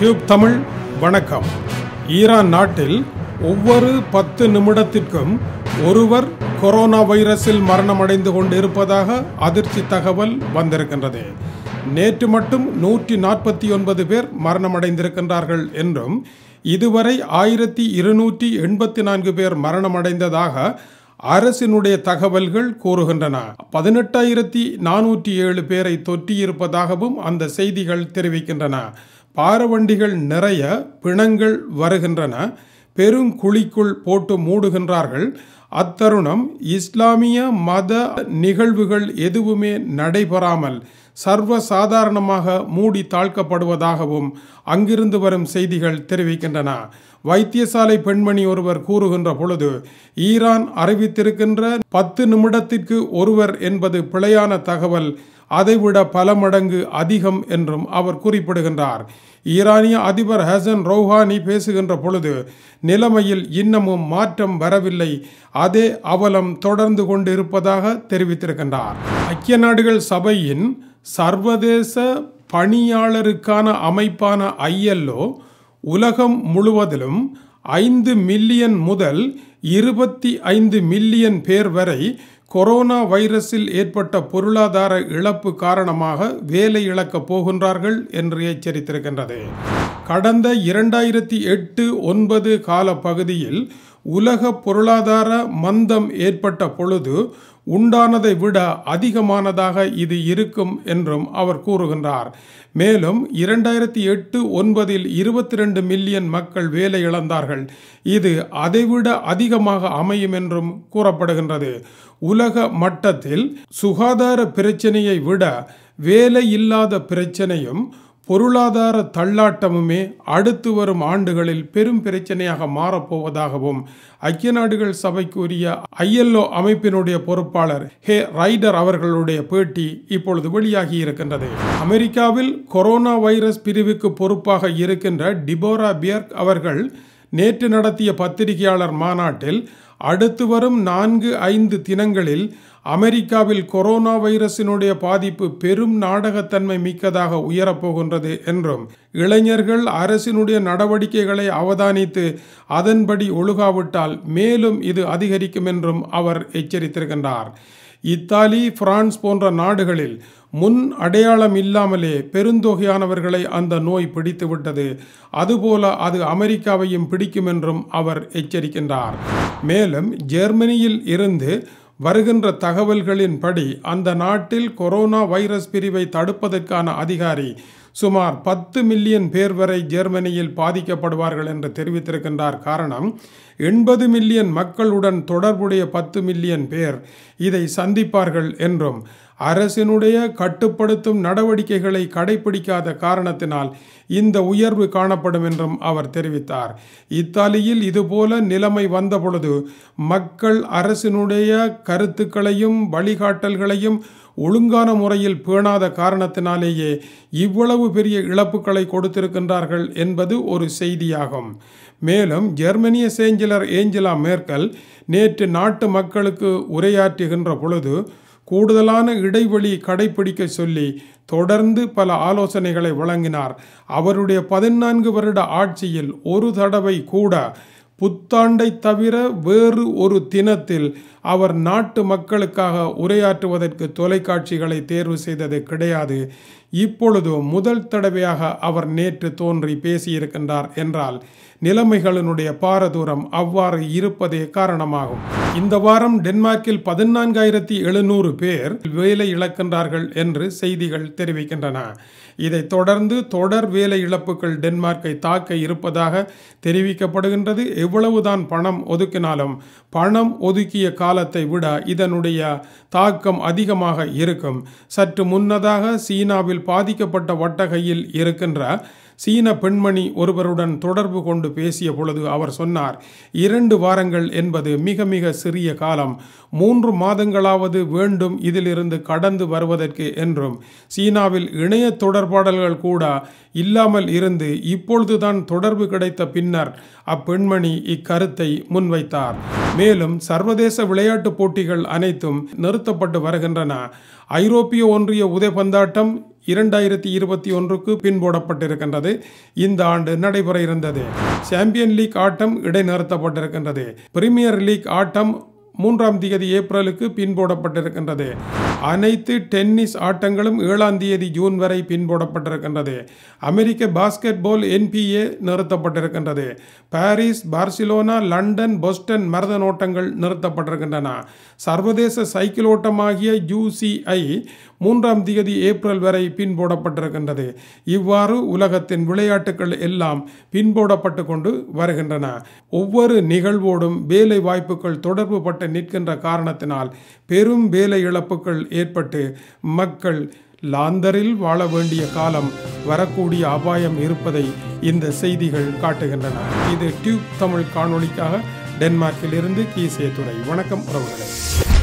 tube Tamil வணக்கம் Iran நாட்டில் ஒவ்வொரு பத்து நிமிடத்திற்கும் ஒருவர் கொரோனா வைரஸில் மரணமடைந்து கொண்டிருப்பதாக அதிர்ச்சி தகவல் வந்திருக்கின்றது நேற்று மட்டும் நூற்றி நாற்பத்தி ஒன்பது பேர் மரணமடைந்திருக்கின்றார்கள் என்றும் இதுவரை ஆயிரத்தி இருநூற்றி எண்பத்தி நான்கு பேர் மரணமடைந்ததாக அரசினுடைய தகவல்கள் கூறுகின்றன பதினெட்டாயிரத்தி நானூற்றி ஏழு பேரை தொற்றியிருப்பதாகவும் அந்த செய்திகள் தெரிவிக்கின்றன பாரவண்டிகள் நிறைய பிணங்கள் வருகின்றன பெரும் குழிக்குள் போட்டு மூடுகின்றார்கள் அத்தருணம் இஸ்லாமிய மத நிகழ்வுகள் எதுவுமே நடைபெறாமல் சர்வசாதாரணமாக மூடி தாழ்க்கப்படுவதாகவும் அங்கிருந்து வரும் செய்திகள் தெரிவிக்கின்றன வைத்தியசாலை பெண்மணி ஒருவர் கூறுகின்ற பொழுது ஈரான் அறிவித்திருக்கின்ற பத்து நிமிடத்திற்கு ஒருவர் என்பது பிழையான தகவல் அதைவிட பல மடங்கு அதிகம் என்றும் அவர் குறிப்பிடுகின்றார் ஈரானிய அதிபர் ஹசன் ரௌஹானி பேசுகின்ற பொழுது நிலைமையில் இன்னமும் மாற்றம் வரவில்லை அதே அவலம் தொடர்ந்து கொண்டிருப்பதாக தெரிவித்திருக்கின்றார் ஐக்கிய நாடுகள் சபையின் சர்வதேச பணியாளருக்கான அமைப்பான ஐஎல்ஓ உலகம் முழுவதிலும் ஐந்து மில்லியன் முதல் இருபத்தி ஐந்து மில்லியன் பேர் வரை கொரோனா வைரஸில் ஏற்பட்ட பொருளாதார இழப்பு காரணமாக வேலை இழக்கப் போகின்றார்கள் என்று எச்சரித்திருக்கின்றது கடந்த இரண்டாயிரத்தி எட்டு ஒன்பது கால பகுதியில் உலக பொருளாதார மந்தம் ஏற்பட்ட பொழுது உண்டானதை விட அதிகமானதாக இது இருக்கும் என்றும் அவர் கூறுகின்றார் மேலும் இரண்டாயிரத்தி எட்டு ஒன்பதில் இருபத்தி ரெண்டு மில்லியன் மக்கள் வேலை இழந்தார்கள் இது அதைவிட அதிகமாக அமையும் என்றும் கூறப்படுகின்றது உலக மட்டத்தில் சுகாதார பிரச்சனையை விட வேலை இல்லாத பிரச்சனையும் பொருளாதார தள்ளாட்டமுமே அடுத்து வரும் ஆண்டுகளில் பெரும் பிரச்சனையாக மாறப்போவதாகவும் ஐக்கிய நாடுகள் சபைக்குரிய ஐஎல்ஓ அமைப்பினுடைய பொறுப்பாளர் ஹே ரைடர் அவர்களுடைய பேட்டி இப்பொழுது வெளியாகி இருக்கின்றது அமெரிக்காவில் கொரோனா வைரஸ் பிரிவுக்கு பொறுப்பாக இருக்கின்ற டிபோரா பியர்க் அவர்கள் நேற்று நடத்திய பத்திரிகையாளர் மாநாட்டில் அடுத்து வரும் நான்கு ஐந்து தினங்களில் அமெரிக்காவில் கொரோனா வைரஸினுடைய பாதிப்பு பெரும் நாடகத்தன்மை மிக்கதாக உயரப்போகின்றது என்றும் இளைஞர்கள் அரசினுடைய நடவடிக்கைகளை அவதானித்து அதன்படி ஒழுகாவிட்டால் மேலும் இது அதிகரிக்கும் என்றும் அவர் எச்சரித்திருக்கின்றார் இத்தாலி பிரான்ஸ் போன்ற நாடுகளில் முன் அடையாளம் இல்லாமலே பெருந்தொகையானவர்களை அந்த நோய் பிடித்துவிட்டது அதுபோல அது அமெரிக்காவையும் பிடிக்கும் என்றும் அவர் எச்சரிக்கின்றார் மேலும் ஜெர்மனியில் இருந்து வருகின்ற தகவல்களின்படி அந்த நாட்டில் கொரோனா வைரஸ் பிரிவை தடுப்பதற்கான அதிகாரி சுமார் பத்து மில்லியன் பேர் வரை ஜெர்மனியில் பாதிக்கப்படுவார்கள் என்று தெரிவித்திருக்கின்றார் காரணம் எண்பது மில்லியன் மக்களுடன் தொடர்புடைய பத்து மில்லியன் பேர் இதை சந்திப்பார்கள் என்றும் அரசினுடைய கட்டுப்படுத்தும் நடவடிக்கைகளை கடைபிடிக்காத காரணத்தினால் இந்த உயர்வு காணப்படும் என்றும் அவர் தெரிவித்தார் இத்தாலியில் இதுபோல நிலைமை வந்தபொழுது மக்கள் அரசினுடைய கருத்துக்களையும் வழிகாட்டல்களையும் ஒழுங்கான முறையில் பேணாத காரணத்தினாலேயே இவ்வளவு பெரிய இழப்புகளை கொடுத்திருக்கின்றார்கள் என்பது ஒரு செய்தியாகும் மேலும் ஜெர்மனிய சேஞ்சலர் ஏஞ்சலா மேர்க்கல் நேற்று நாட்டு மக்களுக்கு உரையாற்றுகின்ற பொழுது கூடுதலான இடைவெளி கடைபிடிக்க சொல்லி தொடர்ந்து பல ஆலோசனைகளை வழங்கினார் அவருடைய பதினான்கு வருட ஆட்சியில் ஒரு தடவை கூட புத்தாண்டை தவிர வேறு ஒரு தினத்தில் அவர் நாட்டு மக்களுக்காக உரையாற்றுவதற்கு தொலைக்காட்சிகளை தேர்வு செய்தது கிடையாது இப்பொழுது முதல் தடவையாக அவர் நேற்று தோன்றி பேசியிருக்கின்றார் என்றால் நிலைமைகளினுடைய பாரதூரம் அவ்வாறு இருப்பதே காரணமாகும் இந்த வாரம் டென்மார்க்கில் பதினான்காயிரத்தி எழுநூறு பேர் வேலை இழக்கின்றார்கள் என்று செய்திகள் தெரிவிக்கின்றன இதைத் தொடர்ந்து தொடர் வேலை இழப்புகள் டென்மார்க்கை தாக்க இருப்பதாக தெரிவிக்கப்படுகின்றது எவ்வளவுதான் பணம் ஒதுக்கினாலும் பணம் ஒதுக்கிய காலத்தை விட இதனுடைய தாக்கம் அதிகமாக இருக்கும் சற்று முன்னதாக சீனாவில் பாதிக்கப்பட்ட வட்டகையில் இருக்கின்ற சீன பெண்மணி ஒருவருடன் தொடர்பு கொண்டு பேசிய பொழுது அவர் சொன்னார் இரண்டு வாரங்கள் என்பது மிக மிக சிறிய காலம் மூன்று மாதங்களாவது வேண்டும் இதிலிருந்து கடந்து வருவதற்கு என்றும் சீனாவில் இணைய தொடர்பாடல்கள் கூட இல்லாமல் இருந்து இப்பொழுதுதான் தொடர்பு கிடைத்த பின்னர் அப்பெண்மணி இக்கருத்தை முன்வைத்தார் மேலும் சர்வதேச விளையாட்டுப் போட்டிகள் அனைத்தும் நிறுத்தப்பட்டு வருகின்றன ஐரோப்பிய ஒன்றிய உதைபந்தாட்டம் இரண்டாயிரத்தி இருபத்தி ஒன்றுக்கு பின்போடப்பட்டிருக்கின்றது இந்த ஆண்டு நடைபெற இருந்தது சாம்பியன் லீக் ஆட்டம் இடைநிறுத்தப்பட்டிருக்கின்றது பிரீமியர் லீக் ஆட்டம் மூன்றாம் தேதி ஏப்ரலுக்கு பின்போடப்பட்டிருக்கின்றது அனைத்து டென்னிஸ் ஆட்டங்களும் ஏழாம் தேதி ஜூன் வரை பின்போடப்பட்டிருக்கின்றது அமெரிக்க பாஸ்கெட் பால் என்பிஏ நிறுத்தப்பட்டிருக்கின்றது Paris Barcelona London Boston marathon ஓட்டங்கள் நிறுத்தப்பட்டிருக்கின்றன சர்வதேச சைக்கிள் ஓட்டமாகிய யூசிஐ மூன்றாம் தேதி ஏப்ரல் வரை பின்போடப்பட்டிருக்கின்றது இவ்வாறு உலகத்தின் விளையாட்டுகள் எல்லாம் பின்போடப்பட்டு கொண்டு வருகின்றன ஒவ்வொரு நிகழ்வோடும் வேலை வாய்ப்புகள் தொடர்பு பட்ட நிற்கின்ற காரணத்தினால் பெரும் வேலை இழப்புகள் ஏற்பட்டு மக்கள் லாந்தரில் வாழ வேண்டிய காலம் வரக்கூடிய அபாயம் இருப்பதை இந்த செய்திகள் காட்டுகின்றன இது டியூப் தமிழ் காணொளிக்காக இருந்து கீசே துறை வணக்கம் உறவுகளை